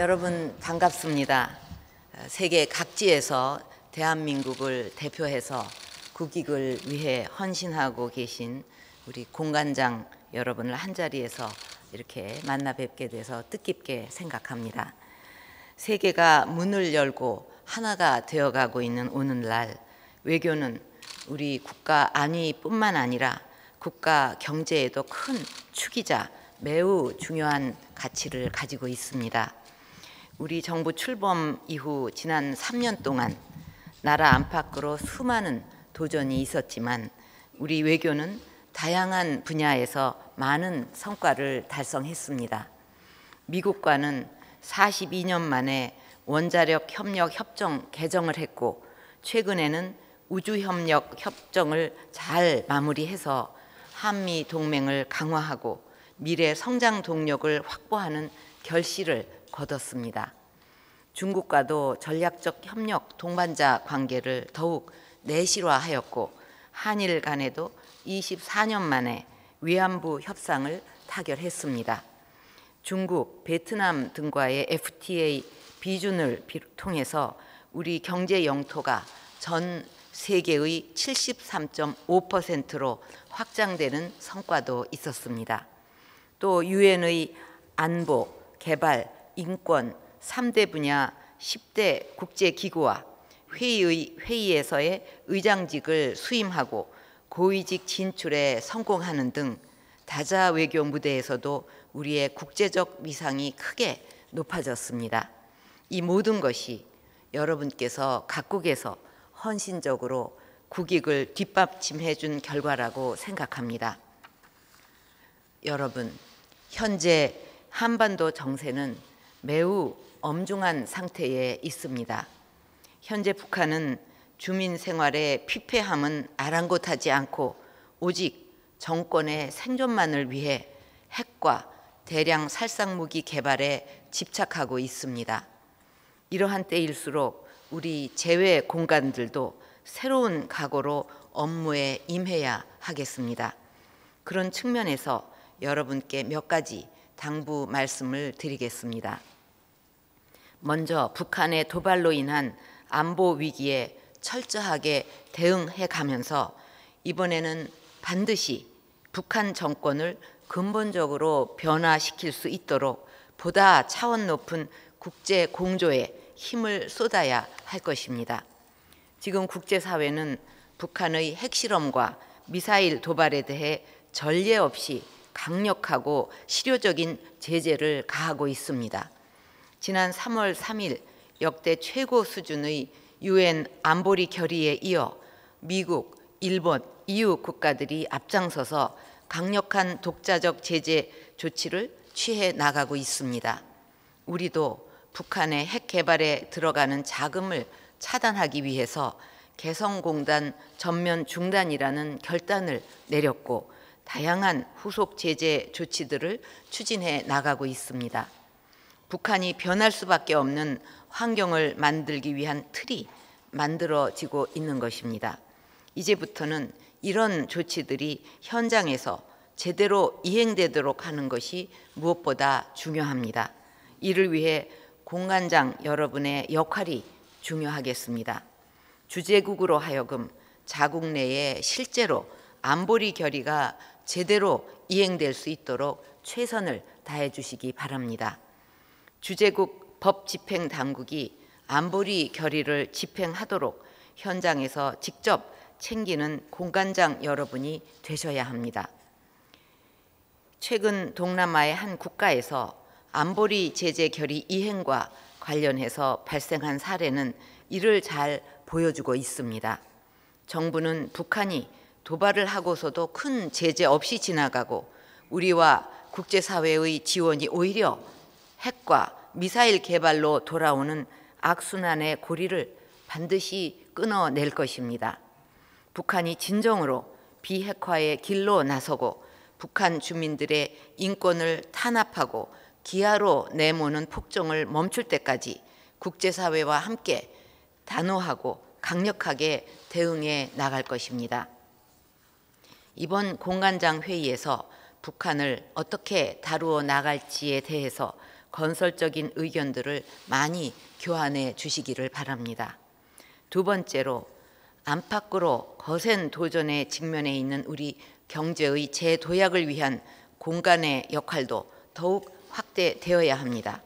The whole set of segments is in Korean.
여러분 반갑습니다. 어, 세계 각지에서 대한민국을 대표해서 국익을 위해 헌신하고 계신 우리 공관장 여러분을 한자리에서 이렇게 만나 뵙게 돼서 뜻깊게 생각합니다. 세계가 문을 열고 하나가 되어가고 있는 오늘날 외교는 우리 국가 안위뿐만 아니라 국가 경제에도 큰 축이자 매우 중요한 가치를 가지고 있습니다. 우리 정부 출범 이후 지난 3년 동안 나라 안팎으로 수많은 도전이 있었지만 우리 외교는 다양한 분야에서 많은 성과를 달성했습니다. 미국과는 42년 만에 원자력 협력 협정 개정을 했고 최근에는 우주 협력 협정을 잘 마무리해서 한미 동맹을 강화하고 미래 성장 동력을 확보하는 결실을 거뒀습니다. 중국과도 전략적 협력 동반자 관계를 더욱 내실화하였고 한일 간에도 24년 만에 위안부 협상을 타결했습니다. 중국, 베트남 등과의 FTA 비준을 통해서 우리 경제 영토가 전 세계의 73.5%로 확장되는 성과도 있었습니다. 또 유엔의 안보, 개발, 인권 3대 분야 10대 국제기구와 회의 회의에서의 의장직을 수임하고 고위직 진출에 성공하는 등 다자 외교 무대에서도 우리의 국제적 위상이 크게 높아졌습니다. 이 모든 것이 여러분께서 각국에서 헌신적으로 국익을 뒷받침해 준 결과라고 생각합니다. 여러분, 현재 한반도 정세는 매우 엄중한 상태에 있습니다. 현재 북한은 주민 생활의 피폐함은 아랑곳하지 않고 오직 정권의 생존만을 위해 핵과 대량 살상무기 개발에 집착하고 있습니다. 이러한 때일수록 우리 제외 공간들도 새로운 각오로 업무에 임해야 하겠습니다. 그런 측면에서 여러분께 몇 가지 당부 말씀을 드리겠습니다. 먼저 북한의 도발로 인한 안보 위기에 철저하게 대응해 가면서 이번에는 반드시 북한 정권을 근본적으로 변화시킬 수 있도록 보다 차원 높은 국제 공조에 힘을 쏟아야 할 것입니다. 지금 국제사회는 북한의 핵실험과 미사일 도발에 대해 전례 없이 강력하고 실효적인 제재를 가하고 있습니다. 지난 3월 3일 역대 최고 수준의 유엔 안보리 결의에 이어 미국, 일본, EU 국가들이 앞장서서 강력한 독자적 제재 조치를 취해 나가고 있습니다. 우리도 북한의 핵 개발에 들어가는 자금을 차단하기 위해서 개성공단 전면 중단이라는 결단을 내렸고 다양한 후속 제재 조치들을 추진해 나가고 있습니다. 북한이 변할 수밖에 없는 환경을 만들기 위한 틀이 만들어지고 있는 것입니다. 이제부터는 이런 조치들이 현장에서 제대로 이행되도록 하는 것이 무엇보다 중요합니다. 이를 위해 공관장 여러분의 역할이 중요하겠습니다. 주제국으로 하여금 자국 내에 실제로 안보리 결의가 제대로 이행될 수 있도록 최선을 다해 주시기 바랍니다. 주재국 법 집행 당국이 안보리 결의를 집행하도록 현장에서 직접 챙기는 공간장 여러분이 되셔야 합니다. 최근 동남아의 한 국가에서 안보리 제재 결의 이행과 관련해서 발생한 사례는 이를 잘 보여주고 있습니다. 정부는 북한이 도발을 하고서도 큰 제재 없이 지나가고 우리와 국제사회의 지원이 오히려 핵과 미사일 개발로 돌아오는 악순환의 고리를 반드시 끊어낼 것입니다. 북한이 진정으로 비핵화의 길로 나서고 북한 주민들의 인권을 탄압하고 기아로 내모는 폭정을 멈출 때까지 국제사회와 함께 단호하고 강력하게 대응해 나갈 것입니다. 이번 공관장 회의에서 북한을 어떻게 다루어 나갈지에 대해서 건설적인 의견들을 많이 교환해 주시기를 바랍니다. 두 번째로 안팎으로 거센 도전에 직면해 있는 우리 경제의 재도약을 위한 공간의 역할도 더욱 확대되어야 합니다.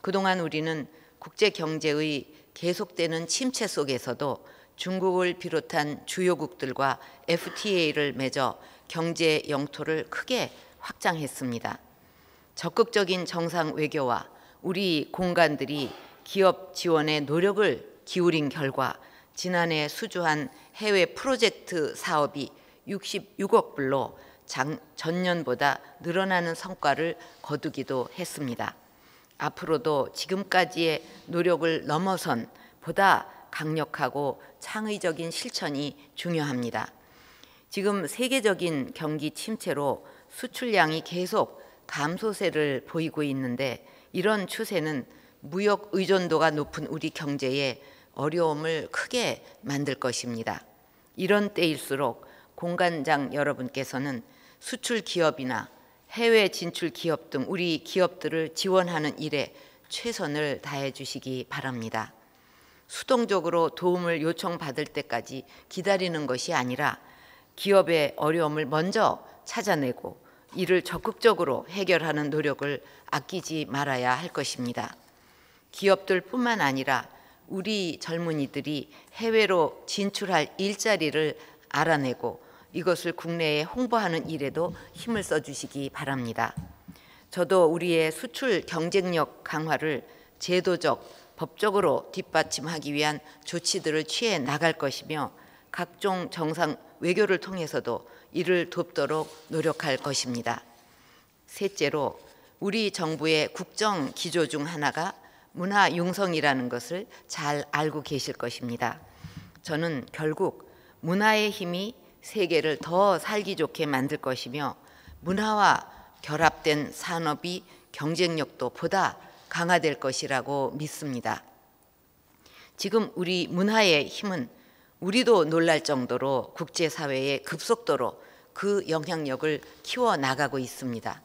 그동안 우리는 국제 경제의 계속되는 침체 속에서도 중국을 비롯한 주요국들과 FTA를 맺어 경제 영토를 크게 확장했습니다. 적극적인 정상 외교와 우리 공간들이 기업 지원에 노력을 기울인 결과 지난해 수주한 해외 프로젝트 사업이 66억 불로 전년보다 늘어나는 성과를 거두기도 했습니다. 앞으로도 지금까지의 노력을 넘어선 보다 강력하고 창의적인 실천이 중요합니다. 지금 세계적인 경기 침체로 수출량이 계속 감소세를 보이고 있는데 이런 추세는 무역 의존도가 높은 우리 경제에 어려움을 크게 만들 것입니다. 이런 때일수록 공관장 여러분께서는 수출 기업이나 해외 진출 기업 등 우리 기업들을 지원하는 일에 최선을 다해 주시기 바랍니다. 수동적으로 도움을 요청받을 때까지 기다리는 것이 아니라 기업의 어려움을 먼저 찾아내고 이를 적극적으로 해결하는 노력을 아끼지 말아야 할 것입니다. 기업들뿐만 아니라 우리 젊은이들이 해외로 진출할 일자리를 알아내고 이것을 국내에 홍보하는 일에도 힘을 써주시기 바랍니다. 저도 우리의 수출 경쟁력 강화를 제도적, 법적으로 뒷받침하기 위한 조치들을 취해 나갈 것이며 각종 정상 외교를 통해서도 이를 돕도록 노력할 것입니다. 셋째로 우리 정부의 국정 기조 중 하나가 문화 융성이라는 것을 잘 알고 계실 것입니다. 저는 결국 문화의 힘이 세계를 더 살기 좋게 만들 것이며 문화와 결합된 산업이 경쟁력도 보다 강화될 것이라고 믿습니다. 지금 우리 문화의 힘은 우리도 놀랄 정도로 국제사회의 급속도로 그 영향력을 키워나가고 있습니다.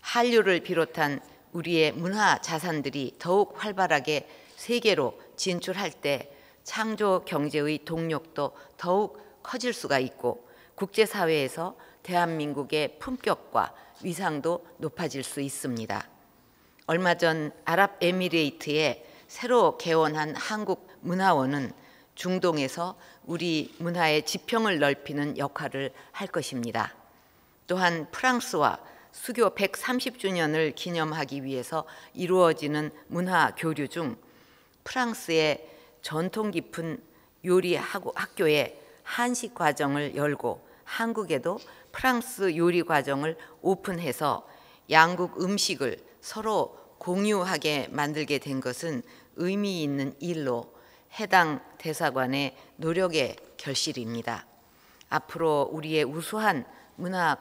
한류를 비롯한 우리의 문화 자산들이 더욱 활발하게 세계로 진출할 때 창조 경제의 동력도 더욱 커질 수가 있고 국제사회에서 대한민국의 품격과 위상도 높아질 수 있습니다. 얼마 전 아랍에미레이트에 새로 개원한 한국 문화원은 중동에서 우리 문화의 지평을 넓히는 역할을 할 것입니다. 또한 프랑스와 수교 130주년을 기념하기 위해서 이루어지는 문화 교류 중 프랑스의 전통 깊은 요리 학교에 한식 과정을 열고 한국에도 프랑스 요리 과정을 오픈해서 양국 음식을 서로 공유하게 만들게 된 것은 의미 있는 일로 해당 대사관의 노력의 결실입니다. 앞으로 우리의 우수한 문화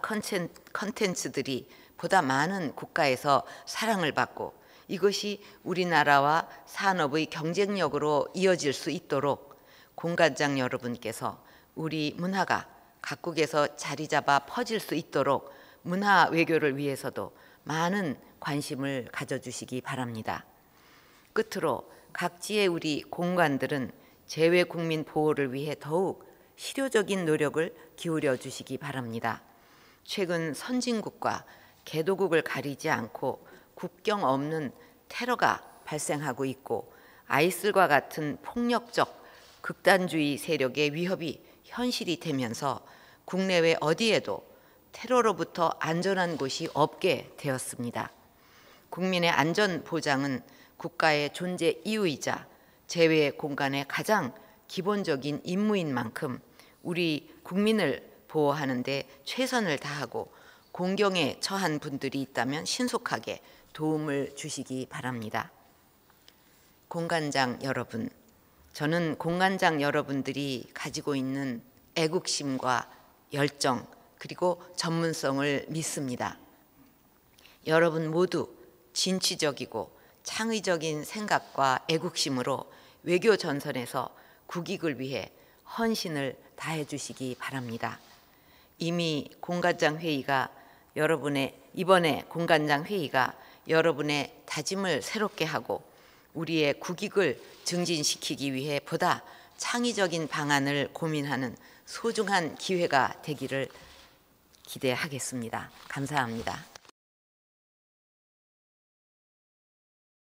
컨텐츠들이 보다 많은 국가에서 사랑을 받고 이것이 우리나라와 산업의 경쟁력으로 이어질 수 있도록 공관장 여러분께서 우리 문화가 각국에서 자리 잡아 퍼질 수 있도록 문화 외교를 위해서도 많은 관심을 가져주시기 바랍니다. 끝으로 각지의 우리 공관들은 재외 국민 보호를 위해 더욱 실효적인 노력을 기울여 주시기 바랍니다. 최근 선진국과 개도국을 가리지 않고 국경 없는 테러가 발생하고 있고 아이슬과 같은 폭력적 극단주의 세력의 위협이 현실이 되면서 국내외 어디에도 테러로부터 안전한 곳이 없게 되었습니다. 국민의 안전 보장은 국가의 존재 이유이자 제외 공간의 가장 기본적인 임무인 만큼 우리 국민을 보호하는데 최선을 다하고 공경에 처한 분들이 있다면 신속하게 도움을 주시기 바랍니다. 공간장 여러분, 저는 공간장 여러분들이 가지고 있는 애국심과 열정 그리고 전문성을 믿습니다. 여러분 모두 진취적이고 창의적인 생각과 애국심으로 외교 전선에서 국익을 위해 헌신을 다해 주시기 바랍니다. 이미 공관장 회의가 여러분의 이번에 공관장 회의가 여러분의 다짐을 새롭게 하고 우리의 국익을 증진시키기 위해 보다 창의적인 방안을 고민하는 소중한 기회가 되기를 기대하겠습니다. 감사합니다.